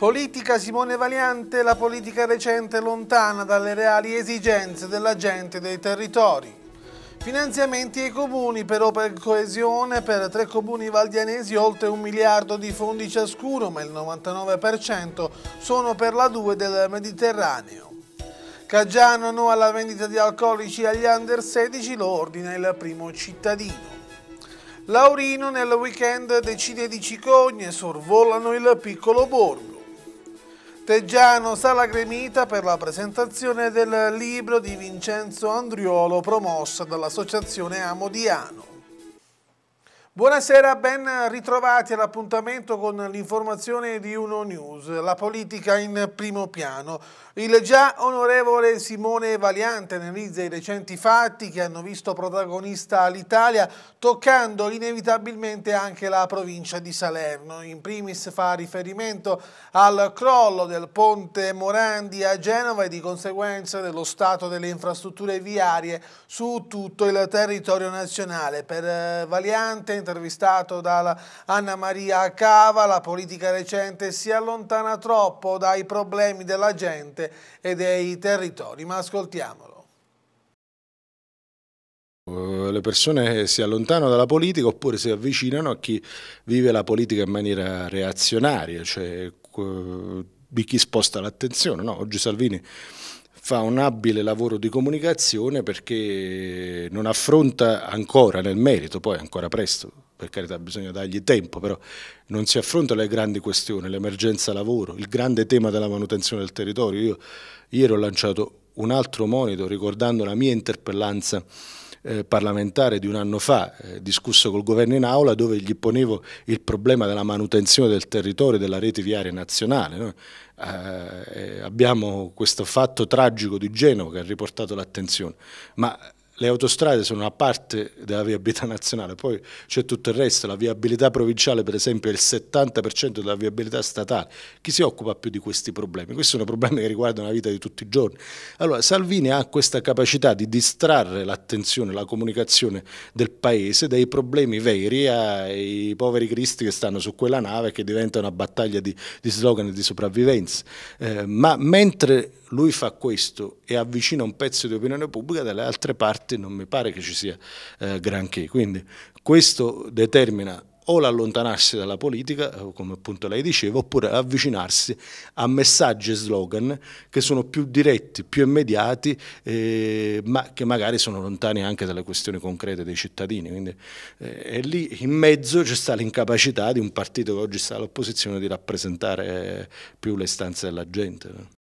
Politica Simone Valiante, la politica recente lontana dalle reali esigenze della gente dei territori. Finanziamenti ai comuni per opere coesione per tre comuni valdianesi oltre un miliardo di fondi ciascuno, ma il 99% sono per la 2 del Mediterraneo. Caggiano no alla vendita di alcolici agli under 16, lo ordina il primo cittadino. Laurino nel weekend decide di cicogne, sorvolano il piccolo borgo. Teggiano Sala Gremita per la presentazione del libro di Vincenzo Andriolo promossa dall'associazione Amodiano. Buonasera, ben ritrovati all'appuntamento con l'informazione di Uno News, la politica in primo piano. Il già onorevole Simone Valiante analizza i recenti fatti che hanno visto protagonista l'Italia, toccando inevitabilmente anche la provincia di Salerno. In primis fa riferimento al crollo del ponte Morandi a Genova e di conseguenza dello stato delle infrastrutture viarie su tutto il territorio nazionale. Per eh, Valiante intervistato da Anna Maria Cava, la politica recente si allontana troppo dai problemi della gente e dei territori, ma ascoltiamolo. Eh, le persone si allontanano dalla politica oppure si avvicinano a chi vive la politica in maniera reazionaria, cioè eh, di chi sposta l'attenzione. No? Oggi Salvini fa un abile lavoro di comunicazione perché non affronta ancora nel merito, poi ancora presto, per carità bisogna dargli tempo, però non si affrontano le grandi questioni, l'emergenza lavoro, il grande tema della manutenzione del territorio. Io ieri ho lanciato un altro monito ricordando la mia interpellanza eh, parlamentare di un anno fa, eh, discusso col governo in aula, dove gli ponevo il problema della manutenzione del territorio e della rete viaria nazionale. No? eh, abbiamo questo fatto tragico di Genova che ha riportato l'attenzione, ma le autostrade sono una parte della viabilità nazionale, poi c'è tutto il resto, la viabilità provinciale per esempio è il 70% della viabilità statale, chi si occupa più di questi problemi? Questi sono problemi che riguardano la vita di tutti i giorni. Allora Salvini ha questa capacità di distrarre l'attenzione, la comunicazione del paese dai problemi veri ai poveri cristi che stanno su quella nave che diventa una battaglia di, di slogan e di sopravvivenza. Eh, ma mentre lui fa questo e avvicina un pezzo di opinione pubblica, dalle altre parti non mi pare che ci sia eh, granché. Quindi questo determina o l'allontanarsi dalla politica, eh, come appunto lei diceva, oppure avvicinarsi a messaggi e slogan che sono più diretti, più immediati, eh, ma che magari sono lontani anche dalle questioni concrete dei cittadini. Quindi, eh, lì in mezzo c'è stata l'incapacità di un partito che oggi sta all'opposizione di rappresentare eh, più le istanze della gente.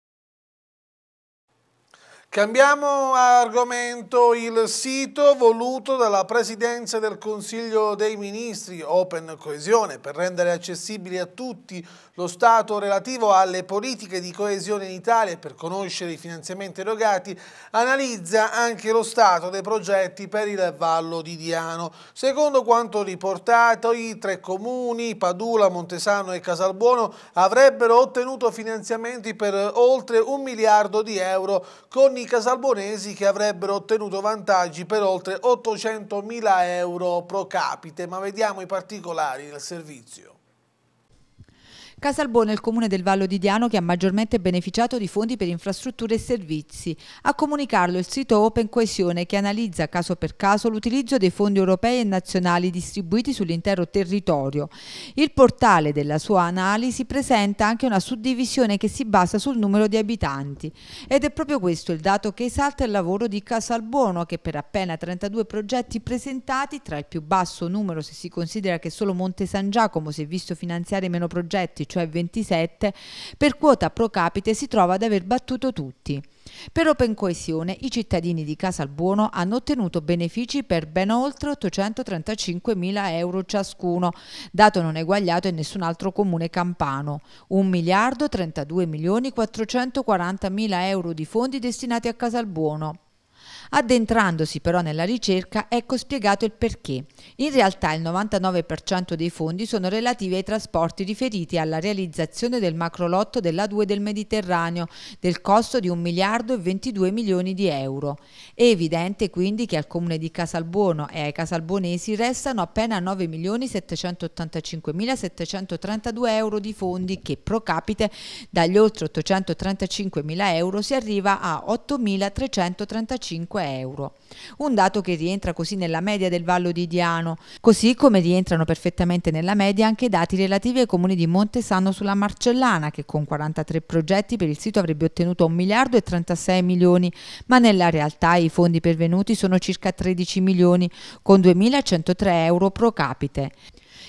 Cambiamo argomento, il sito voluto dalla Presidenza del Consiglio dei Ministri, Open Coesione, per rendere accessibile a tutti lo stato relativo alle politiche di coesione in Italia e per conoscere i finanziamenti erogati, analizza anche lo stato dei progetti per il Vallo di Diano. Secondo quanto riportato, i tre comuni, Padula, Montesano e Casalbuono, avrebbero ottenuto finanziamenti per oltre un miliardo di euro con i casalbonesi che avrebbero ottenuto vantaggi per oltre 800.000 euro pro capite, ma vediamo i particolari del servizio. Casalbone è il comune del Vallo di Diano che ha maggiormente beneficiato di fondi per infrastrutture e servizi. A comunicarlo il sito Open Coesione che analizza caso per caso l'utilizzo dei fondi europei e nazionali distribuiti sull'intero territorio. Il portale della sua analisi presenta anche una suddivisione che si basa sul numero di abitanti ed è proprio questo il dato che esalta il lavoro di Casalbuono che per appena 32 progetti presentati tra il più basso numero se si considera che solo Monte San Giacomo si è visto finanziare meno progetti cioè cioè 27, per quota pro capite si trova ad aver battuto tutti. Per Open Coesione i cittadini di Casalbuono hanno ottenuto benefici per ben oltre 835 mila euro ciascuno, dato non eguagliato in nessun altro comune campano, 1 miliardo 32 milioni 440 mila euro di fondi destinati a Casalbuono. Addentrandosi però nella ricerca ecco spiegato il perché. In realtà il 99% dei fondi sono relativi ai trasporti riferiti alla realizzazione del macrolotto della 2 del Mediterraneo del costo di 1 miliardo e 22 milioni di euro. È evidente quindi che al comune di Casalbuono e ai casalbonesi restano appena 9 milioni 785 mila 732 euro di fondi che pro capite dagli oltre 835 mila euro si arriva a 8 335 euro euro. Un dato che rientra così nella media del Vallo di Diano, così come rientrano perfettamente nella media anche i dati relativi ai comuni di Montesano sulla Marcellana, che con 43 progetti per il sito avrebbe ottenuto 1 miliardo e 36 milioni, ma nella realtà i fondi pervenuti sono circa 13 milioni, con 2.103 euro pro capite.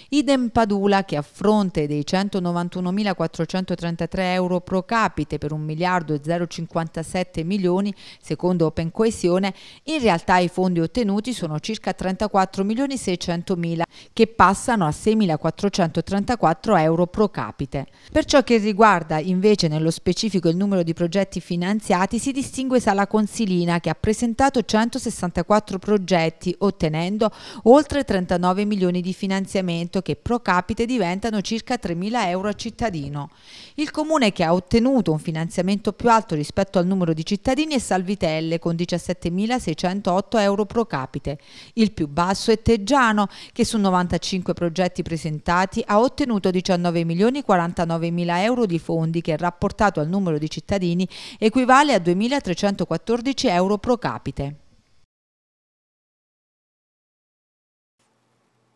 Idem Padula che a fronte dei 191.433 euro pro capite per 1 miliardo e 057 milioni secondo Open Coesione, in realtà i fondi ottenuti sono circa 34 milioni 600 mila che passano a 6.434 euro pro capite. Per ciò che riguarda invece nello specifico il numero di progetti finanziati si distingue Sala Consilina che ha presentato 164 progetti ottenendo oltre 39 milioni di finanziamento detto che pro capite diventano circa 3.000 euro a cittadino. Il comune che ha ottenuto un finanziamento più alto rispetto al numero di cittadini è Salvitelle con 17.608 euro pro capite. Il più basso è Teggiano che su 95 progetti presentati ha ottenuto 19.049.000 euro di fondi che rapportato al numero di cittadini equivale a 2.314 euro pro capite.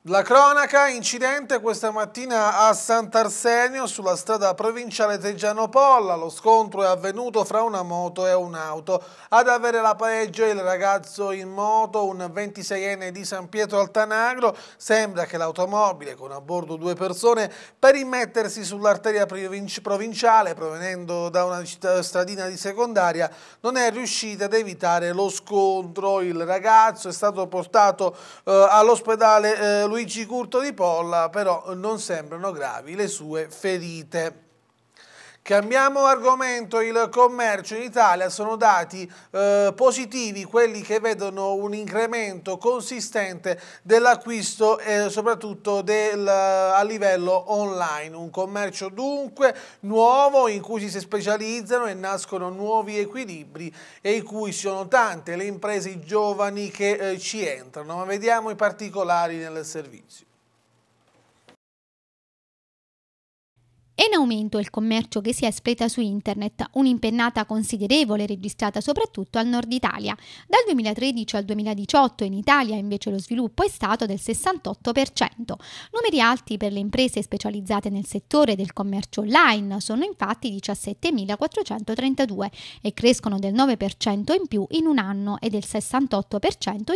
La cronaca, incidente questa mattina a Sant'Arsenio sulla strada provinciale Teggiano Polla. Lo scontro è avvenuto fra una moto e un'auto. Ad avere la pareggio il ragazzo in moto, un 26enne di San Pietro Altanagro. Sembra che l'automobile, con a bordo due persone, per immettersi sull'arteria provinciale provenendo da una stradina di secondaria, non è riuscita ad evitare lo scontro. Il ragazzo è stato portato eh, all'ospedale eh, Luigi Luigi Curto di Polla però non sembrano gravi le sue ferite. Cambiamo argomento, il commercio in Italia sono dati eh, positivi quelli che vedono un incremento consistente dell'acquisto e eh, soprattutto del, a livello online, un commercio dunque nuovo in cui si specializzano e nascono nuovi equilibri e in cui sono tante le imprese giovani che eh, ci entrano, ma vediamo i particolari nel servizio. È in aumento il commercio che si espleta su internet, un'impennata considerevole registrata soprattutto al nord Italia. Dal 2013 al 2018 in Italia invece lo sviluppo è stato del 68%. Numeri alti per le imprese specializzate nel settore del commercio online sono infatti 17.432 e crescono del 9% in più in un anno e del 68%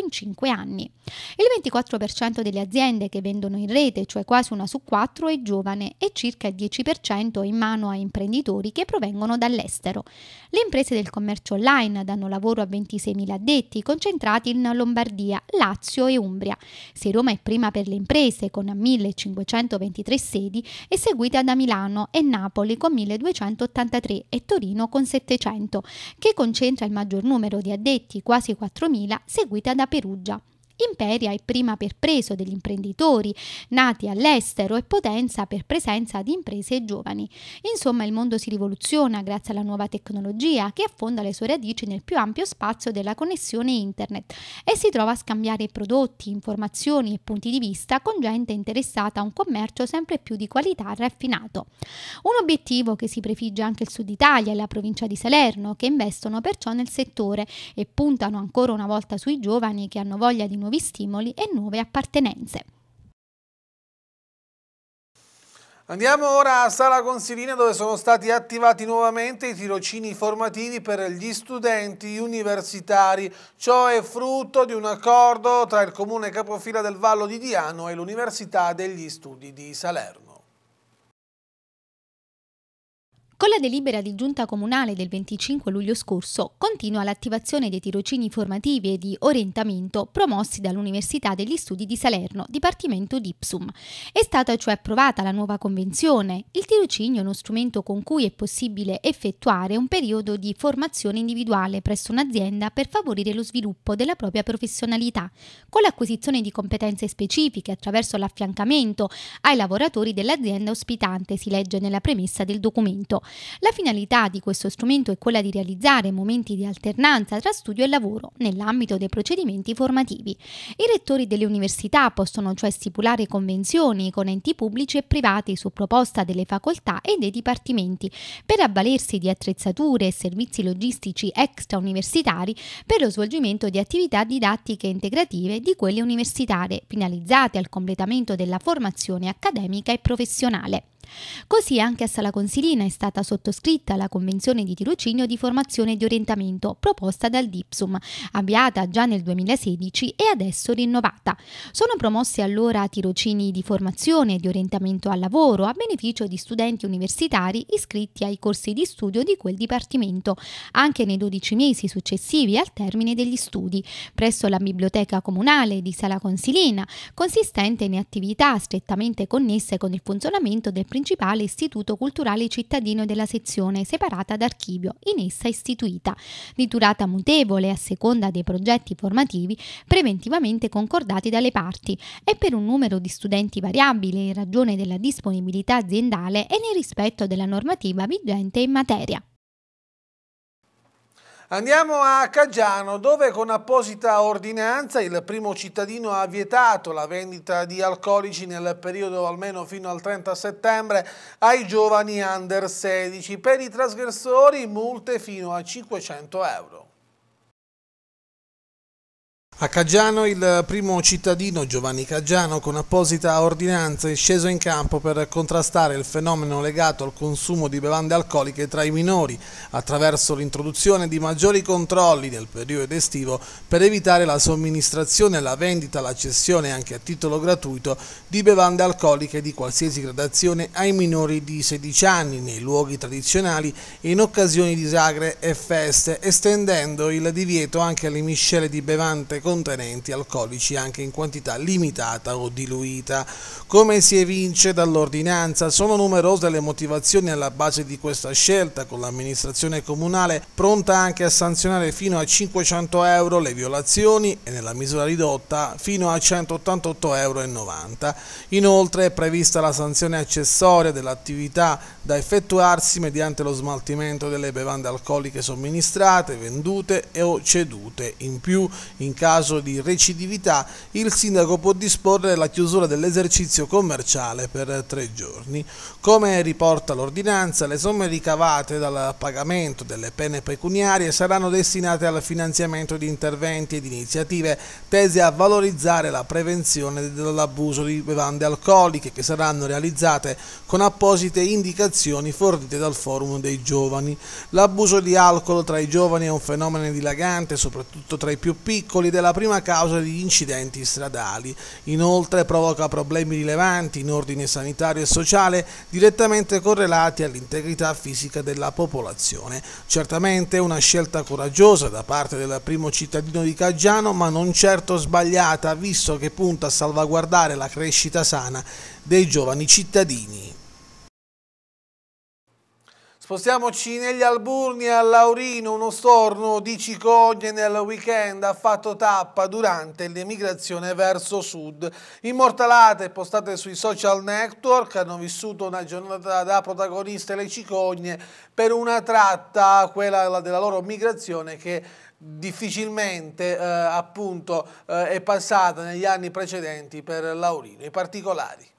in 5 anni. Il 24% delle aziende che vendono in rete, cioè quasi una su quattro, è giovane e circa il 10% 50% in mano a imprenditori che provengono dall'estero. Le imprese del commercio online danno lavoro a 26.000 addetti concentrati in Lombardia, Lazio e Umbria. Se Roma è prima per le imprese con 1.523 sedi, è seguita da Milano e Napoli con 1.283 e Torino con 700, che concentra il maggior numero di addetti, quasi 4.000, seguita da Perugia. Imperia è prima per preso degli imprenditori nati all'estero e potenza per presenza di imprese giovani. Insomma, il mondo si rivoluziona grazie alla nuova tecnologia che affonda le sue radici nel più ampio spazio della connessione internet e si trova a scambiare prodotti, informazioni e punti di vista con gente interessata a un commercio sempre più di qualità raffinato. Un obiettivo che si prefigge anche il Sud Italia e la provincia di Salerno, che investono perciò nel settore e puntano ancora una volta sui giovani che hanno voglia di nuovi stimoli e nuove appartenenze. Andiamo ora a Sala Consilina dove sono stati attivati nuovamente i tirocini formativi per gli studenti universitari. Ciò è frutto di un accordo tra il comune capofila del Vallo di Diano e l'Università degli Studi di Salerno. Con la delibera di giunta comunale del 25 luglio scorso continua l'attivazione dei tirocini formativi e di orientamento promossi dall'Università degli Studi di Salerno, Dipartimento d'Ipsum. È stata cioè approvata la nuova convenzione. Il tirocinio è uno strumento con cui è possibile effettuare un periodo di formazione individuale presso un'azienda per favorire lo sviluppo della propria professionalità, con l'acquisizione di competenze specifiche attraverso l'affiancamento ai lavoratori dell'azienda ospitante, si legge nella premessa del documento. La finalità di questo strumento è quella di realizzare momenti di alternanza tra studio e lavoro nell'ambito dei procedimenti formativi. I rettori delle università possono cioè stipulare convenzioni con enti pubblici e privati su proposta delle facoltà e dei dipartimenti per avvalersi di attrezzature e servizi logistici extrauniversitari per lo svolgimento di attività didattiche integrative di quelle universitarie, finalizzate al completamento della formazione accademica e professionale. Così anche a Sala Consilina è stata sottoscritta la convenzione di tirocinio di formazione e di orientamento proposta dal Dipsum, avviata già nel 2016 e adesso rinnovata. Sono promossi allora tirocini di formazione e di orientamento al lavoro a beneficio di studenti universitari iscritti ai corsi di studio di quel dipartimento, anche nei 12 mesi successivi al termine degli studi, presso la biblioteca comunale di Sala Consilina, consistente in attività strettamente connesse con il funzionamento del principale istituto culturale cittadino della sezione, separata d'archivio, in essa istituita, di durata mutevole a seconda dei progetti formativi preventivamente concordati dalle parti e per un numero di studenti variabile in ragione della disponibilità aziendale e nel rispetto della normativa vigente in materia. Andiamo a Caggiano dove con apposita ordinanza il primo cittadino ha vietato la vendita di alcolici nel periodo almeno fino al 30 settembre ai giovani under 16. Per i trasgressori multe fino a 500 euro. A Caggiano il primo cittadino Giovanni Caggiano con apposita ordinanza è sceso in campo per contrastare il fenomeno legato al consumo di bevande alcoliche tra i minori attraverso l'introduzione di maggiori controlli nel periodo estivo per evitare la somministrazione, la vendita, la cessione anche a titolo gratuito di bevande alcoliche di qualsiasi gradazione ai minori di 16 anni nei luoghi tradizionali e in occasioni di sagre e feste estendendo il divieto anche alle miscele di bevande contenenti alcolici anche in quantità limitata o diluita. Come si evince dall'ordinanza, sono numerose le motivazioni alla base di questa scelta, con l'amministrazione comunale pronta anche a sanzionare fino a 500 euro le violazioni e nella misura ridotta fino a 188,90 euro. Inoltre è prevista la sanzione accessoria dell'attività da effettuarsi mediante lo smaltimento delle bevande alcoliche somministrate, vendute e o cedute in più in caso caso di recidività, il sindaco può disporre la chiusura dell'esercizio commerciale per tre giorni. Come riporta l'ordinanza, le somme ricavate dal pagamento delle pene pecuniarie saranno destinate al finanziamento di interventi ed iniziative tese a valorizzare la prevenzione dell'abuso di bevande alcoliche che saranno realizzate con apposite indicazioni fornite dal Forum dei Giovani. L'abuso di alcol tra i giovani è un fenomeno dilagante, soprattutto tra i più piccoli, della la prima causa di incidenti stradali. Inoltre provoca problemi rilevanti in ordine sanitario e sociale direttamente correlati all'integrità fisica della popolazione. Certamente una scelta coraggiosa da parte del primo cittadino di Caggiano, ma non certo sbagliata, visto che punta a salvaguardare la crescita sana dei giovani cittadini. Spostiamoci negli Alburni a Laurino, uno storno di cicogne nel weekend ha fatto tappa durante l'emigrazione verso sud. Immortalate e postate sui social network hanno vissuto una giornata da protagoniste le cicogne per una tratta, quella della loro migrazione che difficilmente eh, appunto, eh, è passata negli anni precedenti per Laurino. I particolari.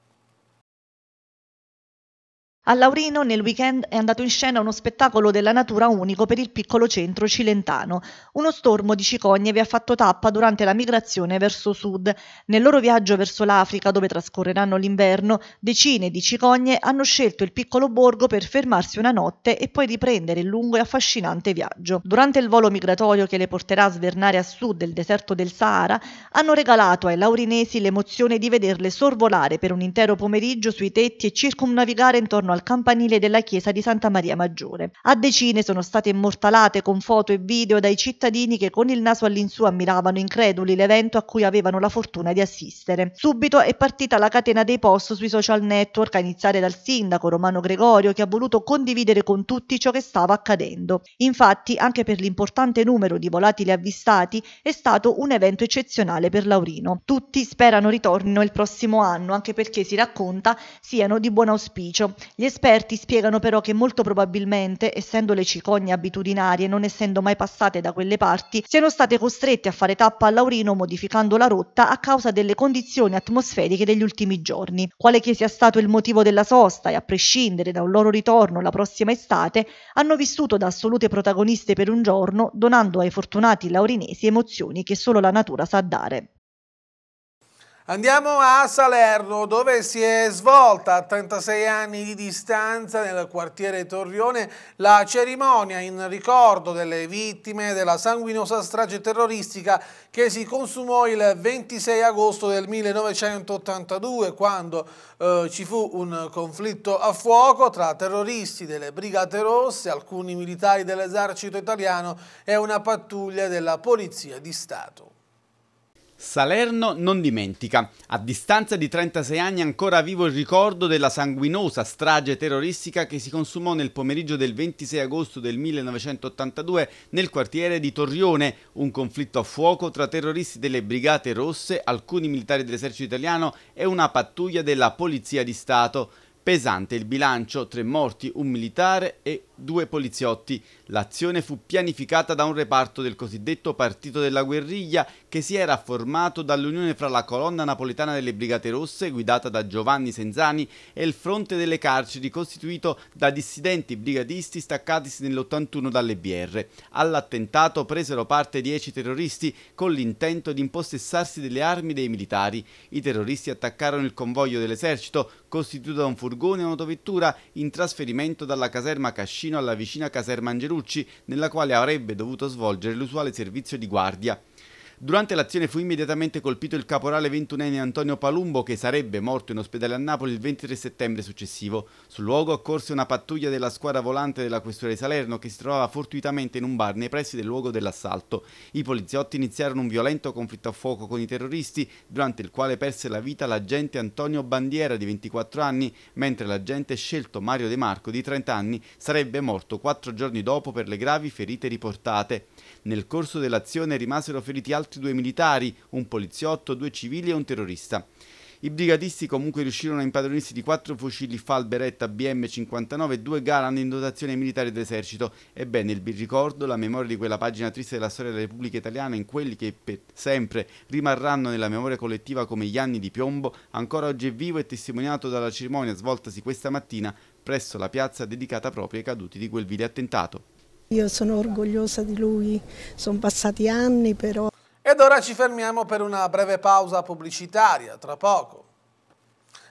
A Laurino nel weekend è andato in scena uno spettacolo della natura unico per il piccolo centro cilentano. Uno stormo di cicogne vi ha fatto tappa durante la migrazione verso sud. Nel loro viaggio verso l'Africa, dove trascorreranno l'inverno, decine di cicogne hanno scelto il piccolo borgo per fermarsi una notte e poi riprendere il lungo e affascinante viaggio. Durante il volo migratorio che le porterà a svernare a sud del deserto del Sahara, hanno regalato ai laurinesi l'emozione di vederle sorvolare per un intero pomeriggio sui tetti e circumnavigare intorno a al campanile della chiesa di Santa Maria Maggiore. A decine sono state immortalate con foto e video dai cittadini che con il naso all'insù ammiravano increduli l'evento a cui avevano la fortuna di assistere. Subito è partita la catena dei post sui social network a iniziare dal sindaco Romano Gregorio che ha voluto condividere con tutti ciò che stava accadendo. Infatti, anche per l'importante numero di volatili avvistati, è stato un evento eccezionale per Laurino. Tutti sperano ritornino il prossimo anno, anche perché si racconta siano di buon auspicio. Gli gli esperti spiegano però che molto probabilmente, essendo le cicogne abitudinarie, non essendo mai passate da quelle parti, siano state costrette a fare tappa al Laurino modificando la rotta a causa delle condizioni atmosferiche degli ultimi giorni. Quale che sia stato il motivo della sosta e a prescindere da un loro ritorno la prossima estate, hanno vissuto da assolute protagoniste per un giorno, donando ai fortunati laurinesi emozioni che solo la natura sa dare. Andiamo a Salerno dove si è svolta a 36 anni di distanza nel quartiere Torrione la cerimonia in ricordo delle vittime della sanguinosa strage terroristica che si consumò il 26 agosto del 1982 quando eh, ci fu un conflitto a fuoco tra terroristi delle Brigate Rosse, alcuni militari dell'esercito italiano e una pattuglia della Polizia di Stato. Salerno non dimentica. A distanza di 36 anni ancora vivo il ricordo della sanguinosa strage terroristica che si consumò nel pomeriggio del 26 agosto del 1982 nel quartiere di Torrione, un conflitto a fuoco tra terroristi delle Brigate Rosse, alcuni militari dell'esercito italiano e una pattuglia della Polizia di Stato. Pesante il bilancio, tre morti, un militare e due poliziotti. L'azione fu pianificata da un reparto del cosiddetto Partito della Guerriglia che si era formato dall'unione fra la colonna napoletana delle Brigate Rosse guidata da Giovanni Senzani e il fronte delle carceri costituito da dissidenti brigadisti staccatisi nell'81 dalle BR. All'attentato presero parte dieci terroristi con l'intento di impossessarsi delle armi dei militari. I terroristi attaccarono il convoglio dell'esercito costituito da un furgone e un'autovettura in trasferimento dalla caserma Cascina vicino alla vicina caserma Angerucci, nella quale avrebbe dovuto svolgere l'usuale servizio di guardia. Durante l'azione fu immediatamente colpito il caporale 21enne Antonio Palumbo che sarebbe morto in ospedale a Napoli il 23 settembre successivo. Sul luogo accorse una pattuglia della squadra volante della questura di Salerno che si trovava fortuitamente in un bar nei pressi del luogo dell'assalto. I poliziotti iniziarono un violento conflitto a fuoco con i terroristi durante il quale perse la vita l'agente Antonio Bandiera di 24 anni mentre l'agente scelto Mario De Marco di 30 anni sarebbe morto quattro giorni dopo per le gravi ferite riportate. Nel corso dell'azione rimasero feriti altri morti due militari, un poliziotto, due civili e un terrorista. I brigatisti comunque riuscirono a impadronirsi di quattro fucili Fal Beretta BM59 e due Garand in dotazione ai militari d'esercito. Ebbene, il ricordo, la memoria di quella pagina triste della storia della Repubblica Italiana in quelli che per sempre rimarranno nella memoria collettiva come gli anni di piombo, ancora oggi è vivo e testimoniato dalla cerimonia svoltasi questa mattina presso la piazza dedicata proprio ai caduti di quel vile attentato. Io sono orgogliosa di lui, sono passati anni però ed ora ci fermiamo per una breve pausa pubblicitaria, tra poco.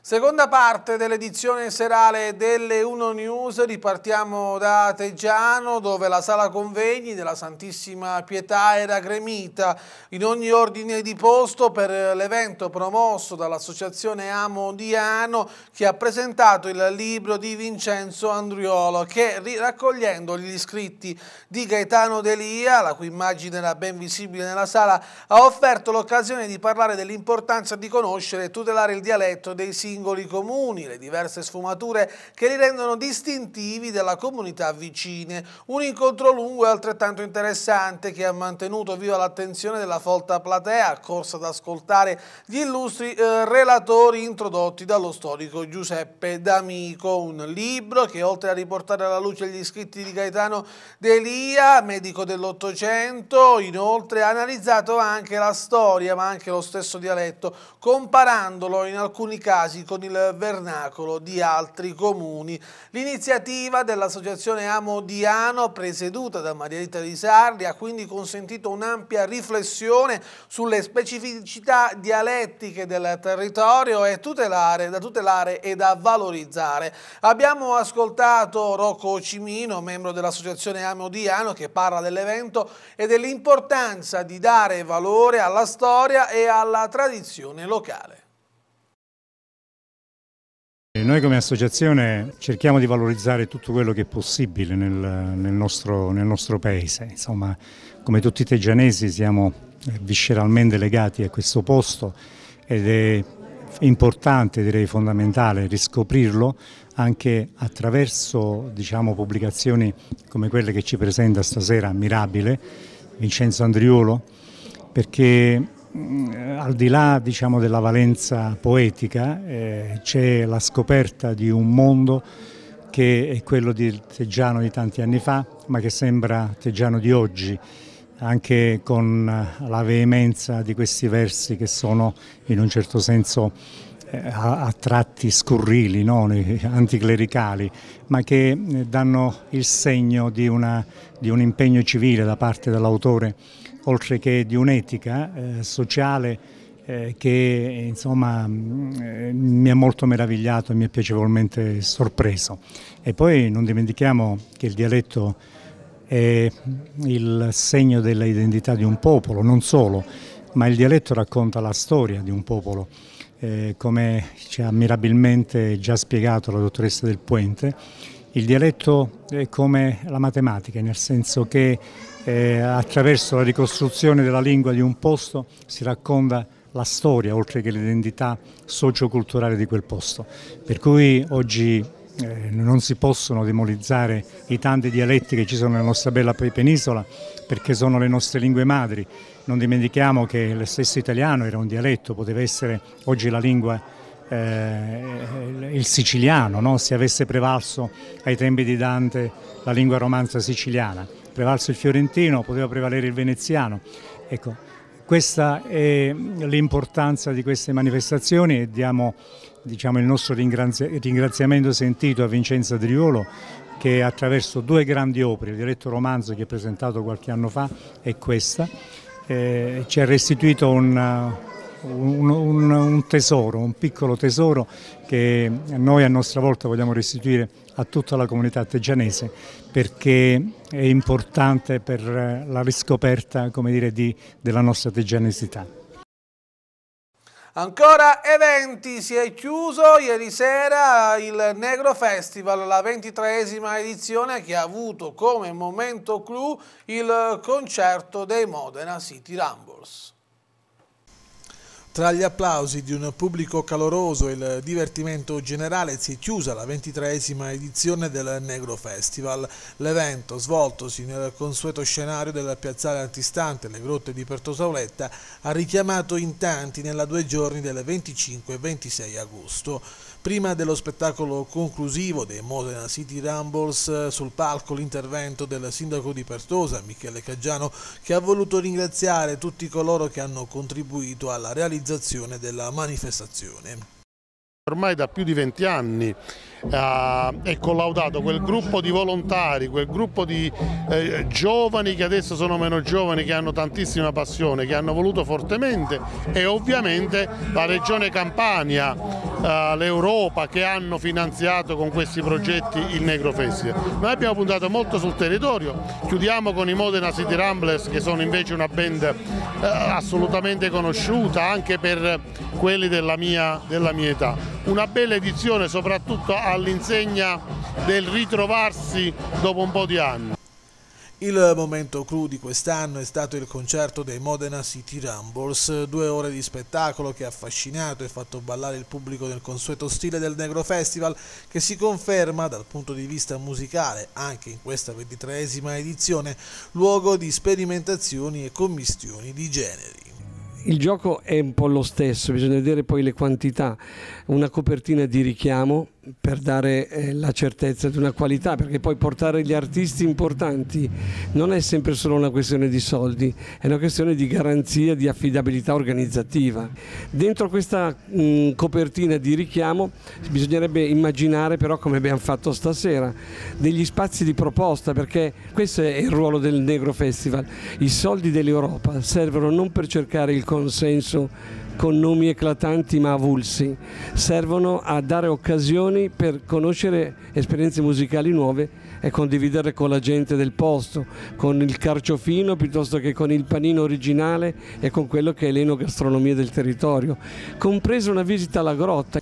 Seconda parte dell'edizione serale delle Uno News, ripartiamo da Teggiano dove la sala convegni della Santissima Pietà era gremita in ogni ordine di posto per l'evento promosso dall'associazione Amo Diano che ha presentato il libro di Vincenzo Andriolo che raccogliendo gli iscritti di Gaetano Delia, la cui immagine era ben visibile nella sala, ha offerto l'occasione di parlare dell'importanza di conoscere e tutelare il dialetto dei siti singoli comuni, le diverse sfumature che li rendono distintivi della comunità vicine. Un incontro lungo e altrettanto interessante che ha mantenuto viva l'attenzione della folta platea, corsa ad ascoltare gli illustri eh, relatori introdotti dallo storico Giuseppe D'Amico, un libro che oltre a riportare alla luce gli scritti di Gaetano Delia, medico dell'Ottocento, inoltre ha analizzato anche la storia ma anche lo stesso dialetto, comparandolo in alcuni casi con il vernacolo di altri comuni. L'iniziativa dell'Associazione Amo Diano, presieduta da Maria Di Sardi, ha quindi consentito un'ampia riflessione sulle specificità dialettiche del territorio e tutelare, da tutelare e da valorizzare. Abbiamo ascoltato Rocco Cimino, membro dell'Associazione Amo Diano, che parla dell'evento e dell'importanza di dare valore alla storia e alla tradizione locale. Noi come associazione cerchiamo di valorizzare tutto quello che è possibile nel, nel, nostro, nel nostro, paese, insomma come tutti i teggianesi siamo eh, visceralmente legati a questo posto ed è importante, direi fondamentale, riscoprirlo anche attraverso diciamo, pubblicazioni come quelle che ci presenta stasera ammirabile, Vincenzo Andriolo, perché Mm, al di là diciamo, della valenza poetica eh, c'è la scoperta di un mondo che è quello di Teggiano di tanti anni fa, ma che sembra Teggiano di oggi, anche con eh, la veemenza di questi versi che sono in un certo senso eh, a, tratti scurrili, no? anticlericali, ma che eh, danno il segno di, una, di un impegno civile da parte dell'autore oltre che di un'etica eh, sociale eh, che insomma, mh, mm, eh, mi ha molto meravigliato e mi ha piacevolmente sorpreso. E poi non dimentichiamo che il dialetto è il segno dell'identità di un popolo, non solo, ma il dialetto racconta la storia di un popolo. Eh, come ci ha mirabilmente già spiegato la dottoressa Del Puente, il dialetto è come la matematica, nel senso che eh, attraverso la ricostruzione della lingua di un posto si racconta la storia oltre che l'identità socioculturale di quel posto. Per cui oggi eh, non si possono demolizzare i tanti dialetti che ci sono nella nostra bella penisola perché sono le nostre lingue madri. Non dimentichiamo che lo stesso italiano era un dialetto, poteva essere oggi la lingua eh, il siciliano, no? se avesse prevalso ai tempi di Dante la lingua romanza siciliana prevalso il fiorentino, poteva prevalere il veneziano. Ecco, questa è l'importanza di queste manifestazioni e diamo diciamo, il nostro ringrazi ringraziamento sentito a Vincenzo Driolo che attraverso due grandi opere, il diretto romanzo che è presentato qualche anno fa e questa, eh, ci ha restituito un, un, un, un tesoro, un piccolo tesoro che noi a nostra volta vogliamo restituire a tutta la comunità artigianese perché è importante per eh, la riscoperta dire, di, della nostra artigianesità. Ancora eventi, si è chiuso ieri sera il Negro Festival, la ventitreesima edizione che ha avuto come momento clou il concerto dei Modena City Rumbles. Tra gli applausi di un pubblico caloroso e il divertimento generale si è chiusa la ventitreesima edizione del Negro Festival. L'evento, svoltosi nel consueto scenario del piazzale antistante le grotte di Pertosauletta, ha richiamato in tanti nella due giorni del 25 e 26 agosto. Prima dello spettacolo conclusivo dei Modena City Rumbles sul palco l'intervento del sindaco di Pertosa, Michele Caggiano, che ha voluto ringraziare tutti coloro che hanno contribuito alla realizzazione realizzazione della manifestazione. Ormai da più di 20 anni eh, e collaudato quel gruppo di volontari, quel gruppo di eh, giovani che adesso sono meno giovani, che hanno tantissima passione, che hanno voluto fortemente e ovviamente la Regione Campania, eh, l'Europa che hanno finanziato con questi progetti il Negro Festival. Noi abbiamo puntato molto sul territorio, chiudiamo con i Modena City Ramblers che sono invece una band eh, assolutamente conosciuta anche per quelli della mia, della mia età. Una bella edizione soprattutto a all'insegna del ritrovarsi dopo un po' di anni. Il momento clou di quest'anno è stato il concerto dei Modena City Rumbles, due ore di spettacolo che ha affascinato e fatto ballare il pubblico nel consueto stile del Negro Festival, che si conferma dal punto di vista musicale anche in questa ventitreesima edizione, luogo di sperimentazioni e commistioni di generi il gioco è un po' lo stesso, bisogna vedere poi le quantità, una copertina di richiamo per dare eh, la certezza di una qualità, perché poi portare gli artisti importanti non è sempre solo una questione di soldi, è una questione di garanzia, di affidabilità organizzativa. Dentro questa mh, copertina di richiamo bisognerebbe immaginare però come abbiamo fatto stasera, degli spazi di proposta, perché questo è il ruolo del Negro Festival, i soldi dell'Europa servono non per cercare il consenso con nomi eclatanti ma avulsi, servono a dare occasioni per conoscere esperienze musicali nuove e condividere con la gente del posto, con il carciofino piuttosto che con il panino originale e con quello che è l'enogastronomia del territorio, compresa una visita alla grotta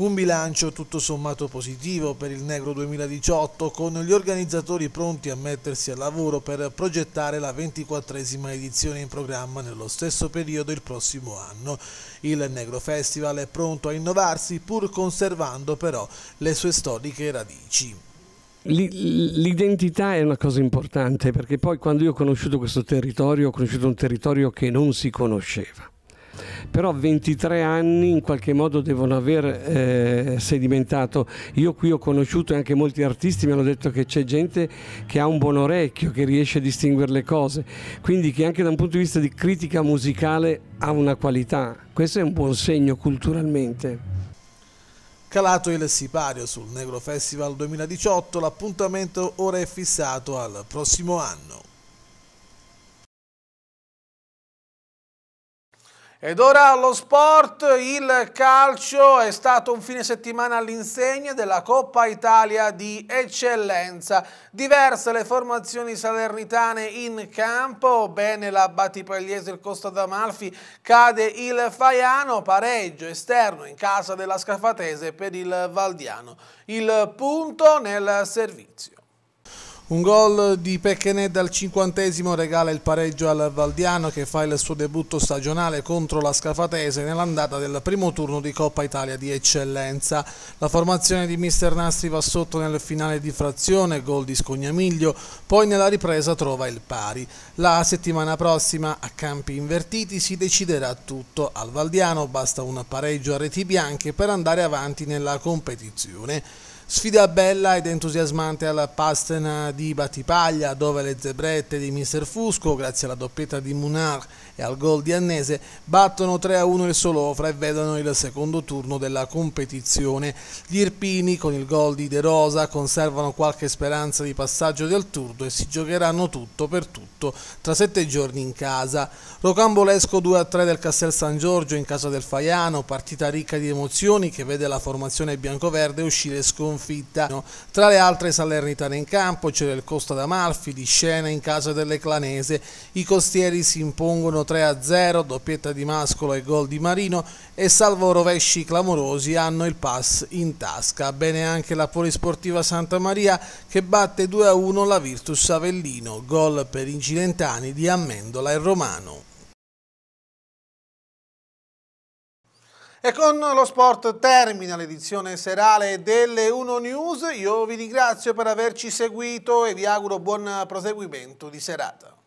un bilancio tutto sommato positivo per il Negro 2018 con gli organizzatori pronti a mettersi al lavoro per progettare la 24esima edizione in programma nello stesso periodo il prossimo anno. Il Negro Festival è pronto a innovarsi pur conservando però le sue storiche radici. L'identità è una cosa importante perché poi quando io ho conosciuto questo territorio ho conosciuto un territorio che non si conosceva però 23 anni in qualche modo devono aver eh, sedimentato. Io qui ho conosciuto anche molti artisti, mi hanno detto che c'è gente che ha un buon orecchio, che riesce a distinguere le cose, quindi che anche da un punto di vista di critica musicale ha una qualità. Questo è un buon segno culturalmente. Calato il sipario sul Negro Festival 2018, l'appuntamento ora è fissato al prossimo anno. Ed ora allo sport, il calcio è stato un fine settimana all'insegna della Coppa Italia di eccellenza. Diverse le formazioni salernitane in campo, bene la Battipagliese, il Costa d'Amalfi, cade il Faiano, pareggio esterno in casa della Scafatese per il Valdiano. Il punto nel servizio. Un gol di Pecchened dal cinquantesimo regala il pareggio al Valdiano che fa il suo debutto stagionale contro la Scafatese nell'andata del primo turno di Coppa Italia di eccellenza. La formazione di Mister Nastri va sotto nel finale di frazione, gol di Scognamiglio, poi nella ripresa trova il pari. La settimana prossima a campi invertiti si deciderà tutto. Al Valdiano basta un pareggio a reti bianche per andare avanti nella competizione. Sfida bella ed entusiasmante alla Pastena di Battipaglia, dove le zebrette di Mister Fusco, grazie alla doppietta di Munar e al gol di Annese battono 3-1 il Solofra e vedono il secondo turno della competizione. Gli Irpini con il gol di De Rosa conservano qualche speranza di passaggio del turno e si giocheranno tutto per tutto tra sette giorni in casa. Rocambolesco 2-3 del Castel San Giorgio in casa del Faiano, partita ricca di emozioni che vede la formazione biancoverde uscire sconfitta. Tra le altre Salernitane in campo c'era il Costa d'Amalfi di scena in casa delle Clanese. I costieri si impongono 3-0, doppietta di Mascolo e gol di Marino e salvo rovesci clamorosi hanno il pass in tasca. Bene anche la Polisportiva Santa Maria che batte 2-1 la Virtus Avellino, gol per incidentani di Amendola e Romano. E con lo sport termina l'edizione serale delle 1 News. Io vi ringrazio per averci seguito e vi auguro buon proseguimento di serata.